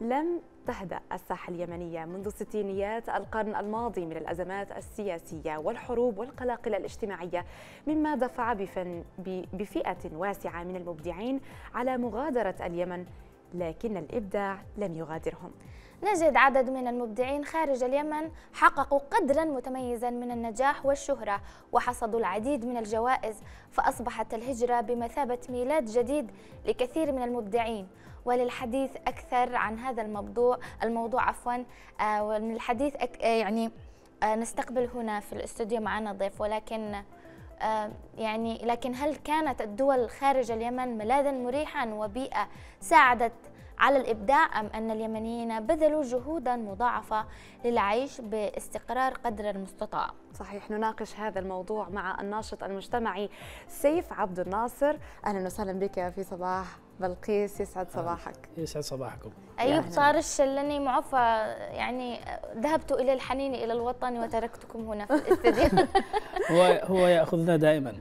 لم تهدأ الساحة اليمنية منذ ستينيات القرن الماضي من الأزمات السياسية والحروب والقلاقل الاجتماعية مما دفع بفن بفئة واسعة من المبدعين على مغادرة اليمن لكن الإبداع لم يغادرهم نجد عدد من المبدعين خارج اليمن حققوا قدرا متميزا من النجاح والشهرة وحصدوا العديد من الجوائز فأصبحت الهجرة بمثابة ميلاد جديد لكثير من المبدعين وللحديث أكثر عن هذا الموضوع الموضوع عفوا آه، ومن الحديث أك آه، يعني آه، نستقبل هنا في الاستوديو معنا ضيف ولكن يعني لكن هل كانت الدول خارج اليمن ملاذا مريحا وبيئة ساعدت على الإبداع أم أن اليمنيين بذلوا جهودا مضاعفة للعيش باستقرار قدر المستطاع صحيح نناقش هذا الموضوع مع الناشط المجتمعي سيف عبد الناصر أهلا وسهلا بك في صباح بلقيس يسعد آه، صباحك يسعد صباحكم أيوب يعني طارش لاني معفى يعني ذهبت إلى الحنين إلى الوطن وتركتكم هنا في الاستديو هو هو يأخذنا دائما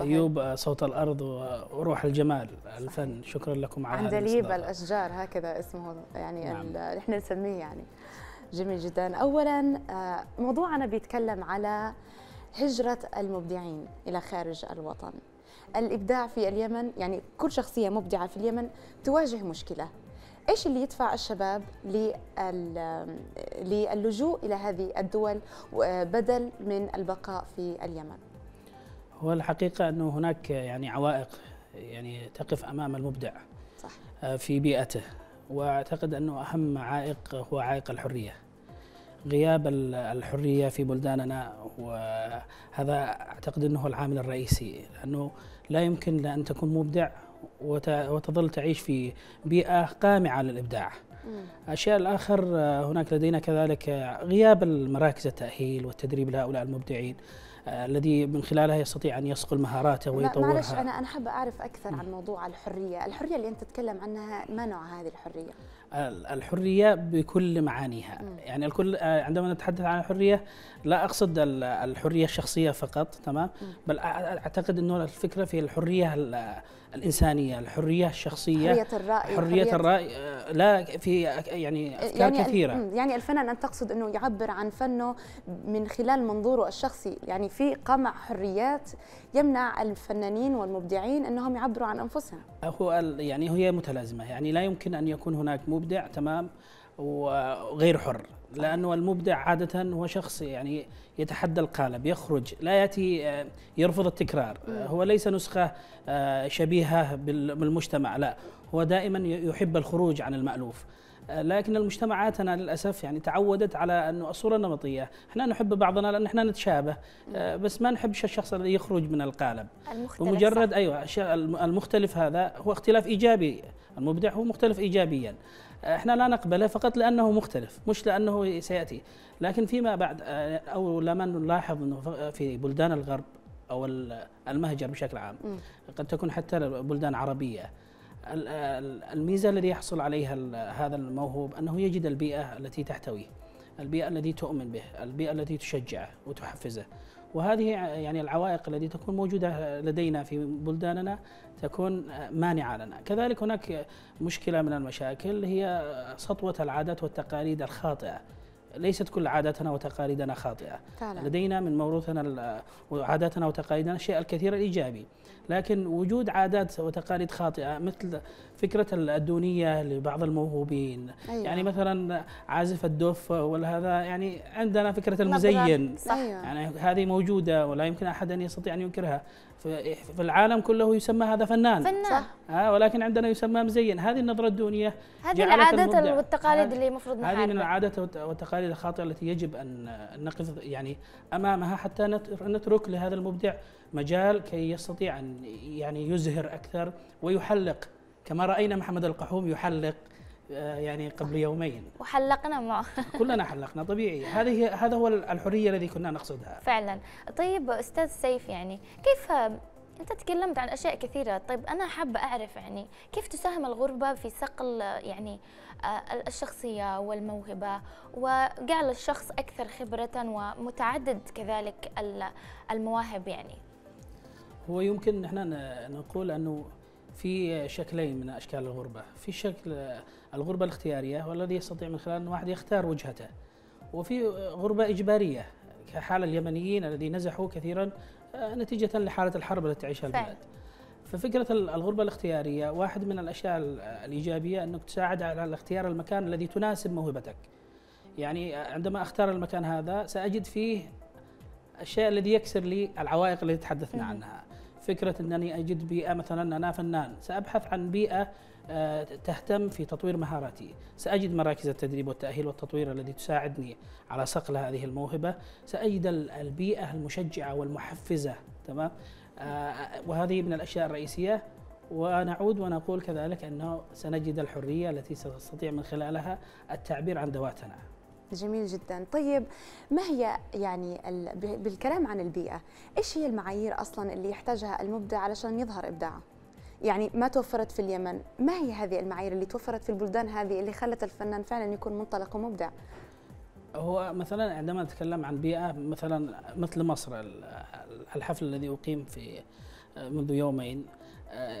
أيوب آه، صوت الأرض وروح الجمال الفن شكرا لكم على عندليب الأشجار هكذا اسمه يعني نعم. نحن نسميه يعني جميل جدا أولا آه، موضوعنا بيتكلم على هجرة المبدعين إلى خارج الوطن الابداع في اليمن يعني كل شخصيه مبدعه في اليمن تواجه مشكله ايش اللي يدفع الشباب للجوء الى هذه الدول بدل من البقاء في اليمن هو الحقيقه انه هناك يعني عوائق يعني تقف امام المبدع صح. آه، في بيئته واعتقد انه اهم عائق هو عائق الحريه غياب الحرية في بلداننا وهذا أعتقد أنه العامل الرئيسي لأنه لا يمكن أن تكون مبدع وتظل تعيش في بيئة قامعة للإبداع الشيء الآخر آه، هناك لدينا كذلك غياب المراكز التأهيل والتدريب لهؤلاء المبدعين آه، الذي من خلالها يستطيع أن يصقل مهاراته ويطورها معلش أنا أنا أعرف أكثر عن موضوع الحرية الحرية اللي أنت تتكلم عنها ما نوع هذه الحرية الحرية بكل معانيها يعني الكل آه، عندما نتحدث عن الحرية لا أقصد الحرية الشخصية فقط تمام بل أعتقد أنه الفكرة في الحرية الإنسانية الحرية الشخصية حرية الرأي حرية, حرية الرأي آه، لا في يعني أفكار يعني كثيرة يعني الفنان أنت تقصد أنه يعبر عن فنه من خلال منظوره الشخصي يعني في قمع حريات يمنع الفنانين والمبدعين أنهم يعبروا عن أنفسهم هو يعني هي متلازمة يعني لا يمكن أن يكون هناك مبدع المبدع تمام وغير حر لانه المبدع عاده هو شخص يعني يتحدى القالب يخرج لا ياتي آه، يرفض التكرار آه، هو ليس نسخه آه، شبيهه بالمجتمع لا هو دائما يحب الخروج عن المالوف لكن المجتمعاتنا للاسف يعني تعودت على انه الصوره النمطيه، احنا نحب بعضنا لان احنا نتشابه بس ما نحبش الشخص الذي يخرج من القالب المختلف ومجرد صح. ايوه المختلف هذا هو اختلاف ايجابي، المبدع هو مختلف ايجابيا. احنا لا نقبله فقط لانه مختلف مش لانه سياتي لكن فيما بعد آه، او لما نلاحظ انه آه، في بلدان الغرب او المهجر بشكل عام قد تكون حتى بلدان عربيه الميزه الذي يحصل عليها هذا الموهوب انه يجد البيئه التي تحتويه البيئه التي تؤمن به البيئه التي تشجعه وتحفزه وهذه يعني العوائق التي تكون موجودة لدينا في بلداننا تكون مانعة لنا كذلك هناك مشكلة من المشاكل هي سطوة العادات والتقاليد الخاطئة ليست كل عاداتنا وتقاليدنا خاطئة طالع. لدينا من موروثنا وعاداتنا وتقاليدنا الشيء الكثير الإيجابي لكن وجود عادات وتقاليد خاطئة مثل فكرة الدونية لبعض الموهوبين أيوة. يعني مثلا عازف الدف ولا هذا يعني عندنا فكرة المزين صح. أيوة. يعني هذه موجودة ولا يمكن أحد أن يستطيع أن ينكرها في العالم كله يسمى هذا فنان فنان صح آه ولكن عندنا يسمى مزين هذه النظرة الدونية هذه العادات والتقاليد اللي المفروض نحاربها هذه من العادات والتقاليد الخاطئة التي يجب أن نقف يعني أمامها حتى نترك لهذا المبدع مجال كي يستطيع أن يعني يزهر أكثر ويحلق كما رأينا محمد القحوم يحلق آه، يعني قبل يومين وحلقنا معه كلنا حلقنا طبيعي هذه هذا هو الحريه الذي كنا نقصدها فعلا طيب استاذ سيف يعني كيف انت تكلمت عن اشياء كثيره طيب انا حابه اعرف يعني كيف تساهم الغربه في صقل يعني آه، الشخصيه والموهبه وجعل الشخص اكثر خبره ومتعدد كذلك المواهب يعني هو يمكن احنا نقول انه في شكلين من اشكال الغربه، في شكل الغربه الاختياريه والذي يستطيع من خلال ان واحد يختار وجهته. وفي غربه اجباريه كحال اليمنيين الذين نزحوا كثيرا آه، نتيجه لحاله الحرب التي تعيشها البلاد. ففكره الغربه الاختياريه واحد من الاشياء الايجابيه انك تساعد على اختيار المكان الذي تناسب موهبتك. يعني آه، عندما اختار المكان هذا ساجد فيه الشيء الذي يكسر لي العوائق التي تحدثنا عنها. فكره انني اجد بيئه مثلا انا فنان سابحث عن بيئه آه، تهتم في تطوير مهاراتي سأجد مراكز التدريب والتأهيل والتطوير التي تساعدني على صقل هذه الموهبة سأجد البيئة المشجعة والمحفزة تمام آه، وهذه من الأشياء الرئيسية ونعود ونقول كذلك أنه سنجد الحرية التي ستستطيع من خلالها التعبير عن ذواتنا جميل جدا طيب ما هي يعني بالكلام عن البيئة إيش هي المعايير أصلا اللي يحتاجها المبدع علشان يظهر إبداعه يعني ما توفرت في اليمن ما هي هذه المعايير اللي توفرت في البلدان هذه اللي خلت الفنان فعلا يكون منطلق ومبدع هو مثلا عندما نتكلم عن بيئة مثلا مثل مصر الحفل الذي أقيم في منذ يومين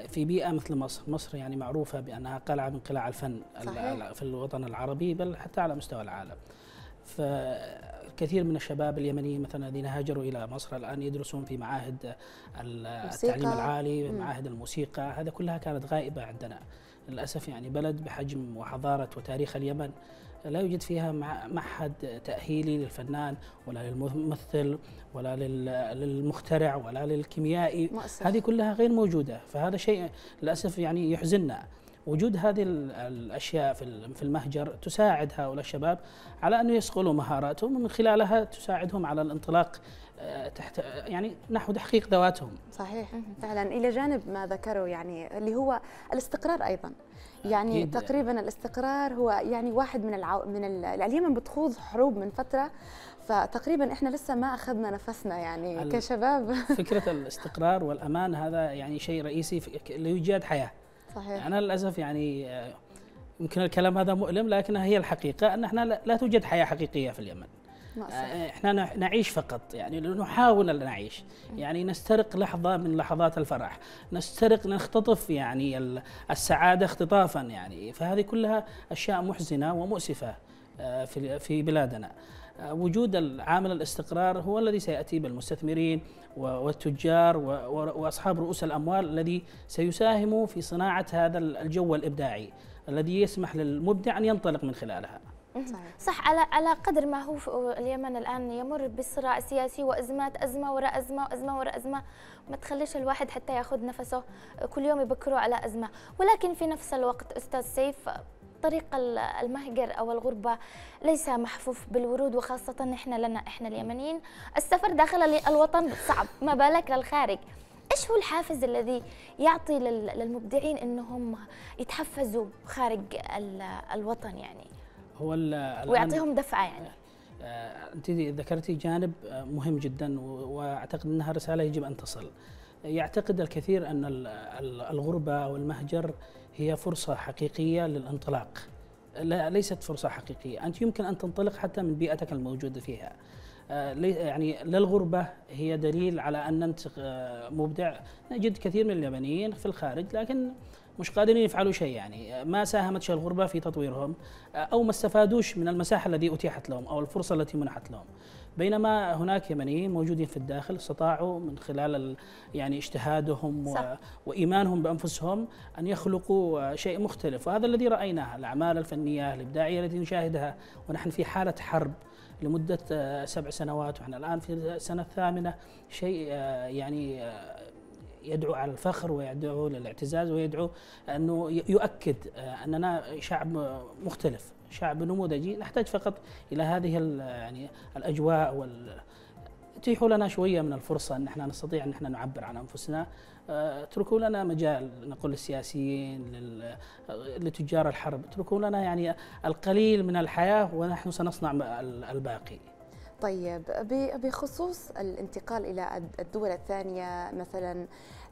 في بيئه مثل مصر، مصر يعني معروفه بانها قلعه من قلاع الفن صحيح. في الوطن العربي بل حتى على مستوى العالم. فكثير من الشباب اليمنيين مثلا الذين هاجروا الى مصر الان يدرسون في معاهد التعليم العالي، معاهد الموسيقى، هذا كلها كانت غائبه عندنا. للاسف يعني بلد بحجم وحضاره وتاريخ اليمن لا يوجد فيها معهد تأهيلي للفنان ولا للممثل ولا للمخترع ولا للكيميائي مؤسف. هذه كلها غير موجودة فهذا شيء للأسف يعني يحزننا وجود هذه الاشياء في المهجر تساعد هؤلاء الشباب على ان يصقلوا مهاراتهم ومن خلالها تساعدهم على الانطلاق آه، تحت يعني نحو تحقيق ذواتهم. صحيح فعلا الى جانب ما ذكروا يعني اللي هو الاستقرار ايضا. يعني جدا. يعني. تقريبا الاستقرار هو يعني واحد من العو... من ال... اليمن بتخوض حروب من فتره فتقريبا احنا لسه ما اخذنا نفسنا يعني ال... كشباب فكره الاستقرار والامان هذا يعني شيء رئيسي في... لايجاد حياه صحيح انا للاسف يعني آه، يمكن الكلام هذا مؤلم لكن هي الحقيقه ان احنا لا توجد حياه حقيقيه في اليمن آه، احنا نعيش فقط يعني نحاول ان نعيش يعني نسترق لحظه من لحظات الفرح نسترق نختطف يعني السعاده اختطافا يعني فهذه كلها اشياء محزنه ومؤسفه آه، في في بلادنا آه، وجود العامل الاستقرار هو الذي سياتي بالمستثمرين والتجار واصحاب رؤوس الاموال الذي سيساهم في صناعه هذا الجو الابداعي الذي يسمح للمبدع ان ينطلق من خلالها صح على على قدر ما هو اليمن الان يمر بصراع سياسي وازمات ازمه وراء ازمه وازمه وراء ازمه ما تخليش الواحد حتى ياخذ نفسه كل يوم يبكروا على ازمه ولكن في نفس الوقت استاذ سيف طريق المهجر او الغربه ليس محفوف بالورود وخاصه احنا لنا احنا اليمنيين السفر داخل الوطن صعب ما بالك للخارج ايش هو الحافز الذي يعطي للمبدعين انهم يتحفزوا خارج الوطن يعني هو ويعطيهم دفعه يعني آه، آه، انت ذكرتي جانب آه، مهم جدا واعتقد انها رساله يجب ان تصل يعتقد الكثير ان الغربه او المهجر هي فرصه حقيقيه للانطلاق لا ليست فرصه حقيقيه انت يمكن ان تنطلق حتى من بيئتك الموجوده فيها يعني لا الغربة هي دليل على أن أنت مبدع نجد كثير من اليابانيين في الخارج لكن مش قادرين يفعلوا شيء يعني ما شيء الغربة في تطويرهم أو ما استفادوش من المساحة التي أتيحت لهم أو الفرصة التي منحت لهم بينما هناك يمنيين موجودين في الداخل استطاعوا من خلال يعني اجتهادهم صح. و... وايمانهم بانفسهم ان يخلقوا شيء مختلف وهذا الذي رايناه الاعمال الفنيه الابداعيه التي نشاهدها ونحن في حاله حرب لمده سبع سنوات ونحن الان في السنه الثامنه شيء آه، يعني آه، يدعو على الفخر ويدعو للاعتزاز ويدعو انه يؤكد آه، اننا شعب مختلف، شعب نموذجي، نحتاج فقط الى هذه يعني الاجواء وال تتيح لنا شويه من الفرصه ان احنا نستطيع ان احنا نعبر عن انفسنا آه، اتركوا لنا مجال نقول للسياسيين لتجار الحرب اتركوا لنا يعني القليل من الحياه ونحن سنصنع الباقي طيب بخصوص الانتقال إلى الدول الثانية مثلا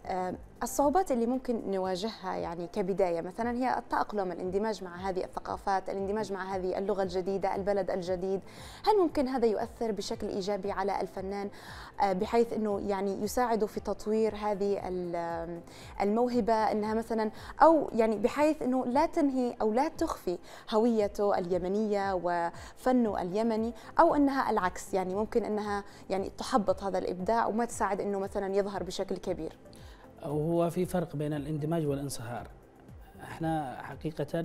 آه، الصعوبات اللي ممكن نواجهها يعني كبدايه مثلا هي التاقلم الاندماج مع هذه الثقافات الاندماج مع هذه اللغه الجديده البلد الجديد هل ممكن هذا يؤثر بشكل ايجابي على الفنان آه، بحيث انه يعني يساعده في تطوير هذه الموهبه انها مثلا او يعني بحيث انه لا تنهي او لا تخفي هويته اليمنيه وفنه اليمني او انها العكس يعني ممكن انها يعني تحبط هذا الابداع وما تساعد انه مثلا يظهر بشكل كبير وهو في فرق بين الاندماج والانصهار احنا حقيقة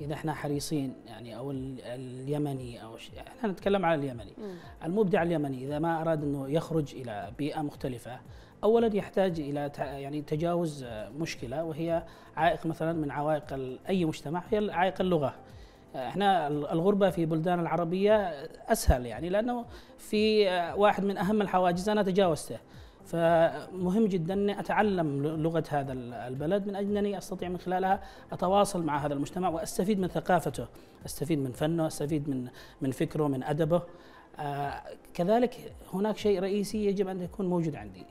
إذا احنا حريصين يعني أو اليمني أو شيء احنا نتكلم على اليمني م. المبدع اليمني إذا ما أراد أنه يخرج إلى بيئة مختلفة أولا يحتاج إلى يعني تجاوز مشكلة وهي عائق مثلا من عوائق أي مجتمع هي عائق اللغة احنا الغربة في بلدان العربية أسهل يعني لأنه في واحد من أهم الحواجز أنا تجاوزته فمهم جدا اني اتعلم لغه هذا البلد من اجل انني استطيع من خلالها اتواصل مع هذا المجتمع واستفيد من ثقافته، استفيد من فنه، استفيد من من فكره، من ادبه. آه، كذلك هناك شيء رئيسي يجب ان يكون موجود عندي.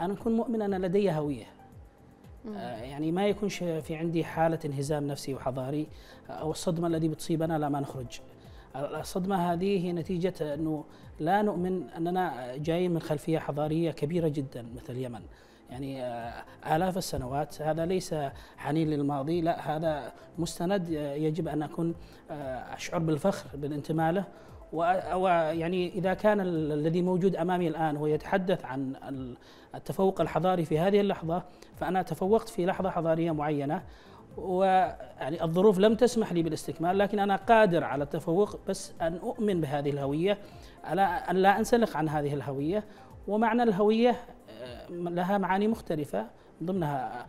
انا اكون مؤمن ان لدي هويه. آه، يعني ما يكونش في عندي حاله انهزام نفسي وحضاري او الصدمه التي بتصيبنا لما نخرج. الصدمة هذه هي نتيجة أنه لا نؤمن أننا جايين من خلفية حضارية كبيرة جدا مثل اليمن يعني آه، آلاف السنوات هذا ليس حنين للماضي لا هذا مستند آه، يجب أن أكون آه، أشعر بالفخر بالانتماء له ويعني إذا كان الذي موجود أمامي الآن هو يتحدث عن التفوق الحضاري في هذه اللحظة فأنا تفوقت في لحظة حضارية معينة ويعني الظروف لم تسمح لي بالاستكمال لكن انا قادر على التفوق بس ان اؤمن بهذه الهويه على ان لا انسلخ عن هذه الهويه ومعنى الهويه آه، لها معاني مختلفه ضمنها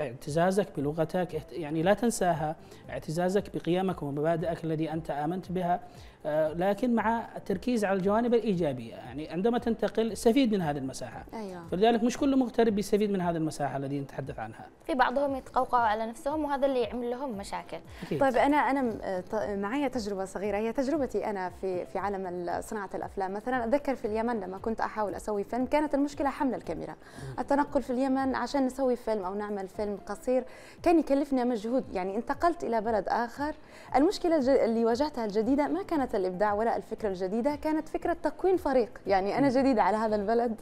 اعتزازك بلغتك يعني لا تنساها اعتزازك بقيمك ومبادئك الذي أنت آمنت بها آه، لكن مع التركيز على الجوانب الإيجابية يعني عندما تنتقل استفيد من هذه المساحة أيوة. فلذلك مش كل مغترب بيستفيد من هذه المساحة الذي نتحدث عنها في بعضهم يتقوقعوا على نفسهم وهذا اللي يعمل لهم مشاكل أكيد. طيب أنا أنا معي تجربة صغيرة هي تجربتي أنا في في عالم صناعة الأفلام مثلا أتذكر في اليمن لما كنت أحاول أسوي فيلم كانت المشكلة حمل الكاميرا التنقل في اليمن عشان نسوي فيلم أو نعمل فيلم قصير كان يكلفنا مجهود يعني انتقلت إلى بلد آخر المشكلة اللي واجهتها الجديدة ما كانت الإبداع ولا الفكرة الجديدة كانت فكرة تكوين فريق يعني أنا جديدة على هذا البلد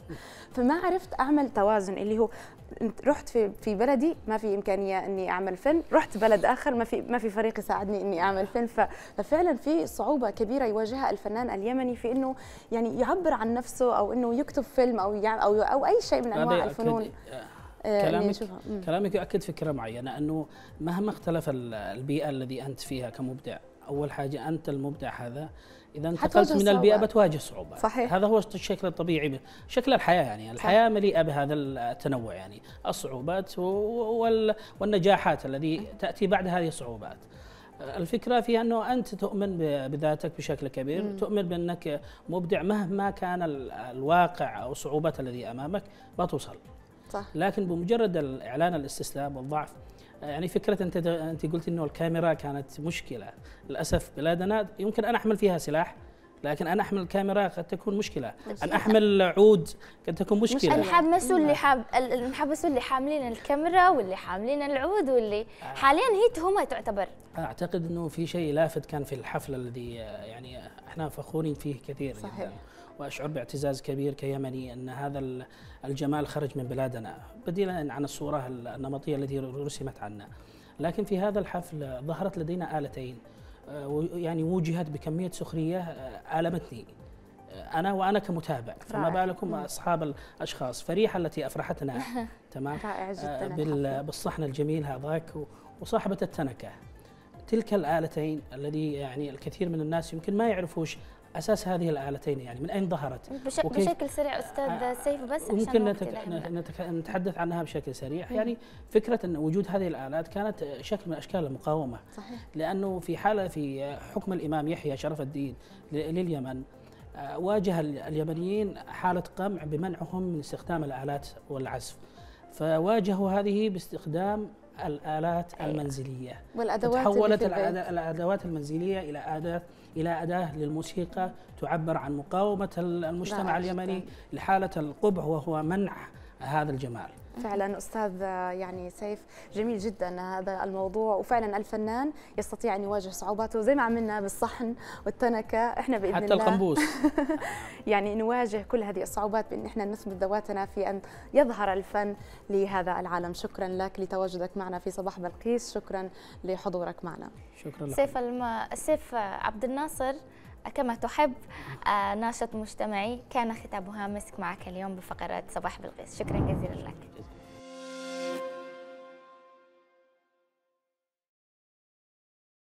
فما عرفت أعمل توازن اللي هو رحت في في بلدي ما في إمكانية إني أعمل فيلم رحت بلد آخر ما في ما في فريق يساعدني إني أعمل فيلم ففعلا في صعوبة كبيرة يواجهها الفنان اليمني في إنه يعني يعبر عن نفسه أو إنه يكتب فيلم أو يعني أو أو أي شيء من أنواع الفنون آه. آه، كلامك كلامك يؤكد فكره معينه انه مهما اختلف البيئه الذي انت فيها كمبدع اول حاجه انت المبدع هذا اذا انتقلت من البيئه بتواجه صعوبات صحيح هذا هو الشكل الطبيعي شكل الحياه يعني الحياه صح. مليئه بهذا التنوع يعني الصعوبات والنجاحات الذي تاتي بعد هذه الصعوبات الفكره في انه انت تؤمن بذاتك بشكل كبير مم. تؤمن بانك مبدع مهما كان الواقع او الصعوبات الذي امامك بتوصل صح. لكن بمجرد الاعلان الاستسلام والضعف يعني فكره انت انت قلت انه الكاميرا كانت مشكله للاسف بلادنا يمكن ان احمل فيها سلاح لكن انا احمل الكاميرا قد تكون مشكله ان احمل عود قد تكون مشكله انحبسوا اللي نعم. حاب انحبسوا اللي حاملين الكاميرا واللي حاملين العود واللي آه. حاليا هي تهمه تعتبر اعتقد انه في شيء لافت كان في الحفله الذي يعني احنا فخورين فيه كثير صحيح. جدا وأشعر باعتزاز كبير كيمني أن هذا الجمال خرج من بلادنا بديلا عن الصورة النمطية التي رسمت عنا لكن في هذا الحفل ظهرت لدينا آلتين آه، يعني وجهت بكمية سخرية آه، ألمتني آه، انا وانا كمتابع فما بالكم اصحاب الاشخاص فريحه التي افرحتنا تمام رائع جدا بالصحن الجميل هذاك وصاحبه التنكه تلك الالتين الذي يعني الكثير من الناس يمكن ما يعرفوش اساس هذه الالتين يعني من اين ظهرت بشكل سريع استاذ آه، سيف بس ممكن نتحدث عنها بشكل سريع يعني فكره ان وجود هذه الالات كانت شكل من اشكال المقاومه صحيح. لانه في حاله في حكم الامام يحيى شرف الدين لليمن آه، واجه اليمنيين حاله قمع بمنعهم من استخدام الالات والعزف فواجهوا هذه باستخدام الالات أيوة. المنزليه والادوات تحولت الادوات المنزليه الى اداه إلى أداة للموسيقى تعبر عن مقاومة المجتمع نعم، اليمني لحالة القبح وهو منع هذا الجمال فعلا استاذ يعني سيف جميل جدا هذا الموضوع وفعلا الفنان يستطيع ان يواجه صعوباته زي ما عملنا بالصحن والتنكه احنا باذن حتى الله حتى القنبوس يعني نواجه كل هذه الصعوبات بان احنا نثبت ذواتنا في ان يظهر الفن لهذا العالم شكرا لك لتواجدك معنا في صباح بلقيس شكرا لحضورك معنا شكرا لك سيف الم... سيف عبد الناصر كما تحب آه، ناشط مجتمعي كان ختام مسك معك اليوم بفقرة صباح بلقيس شكرا جزيلا لك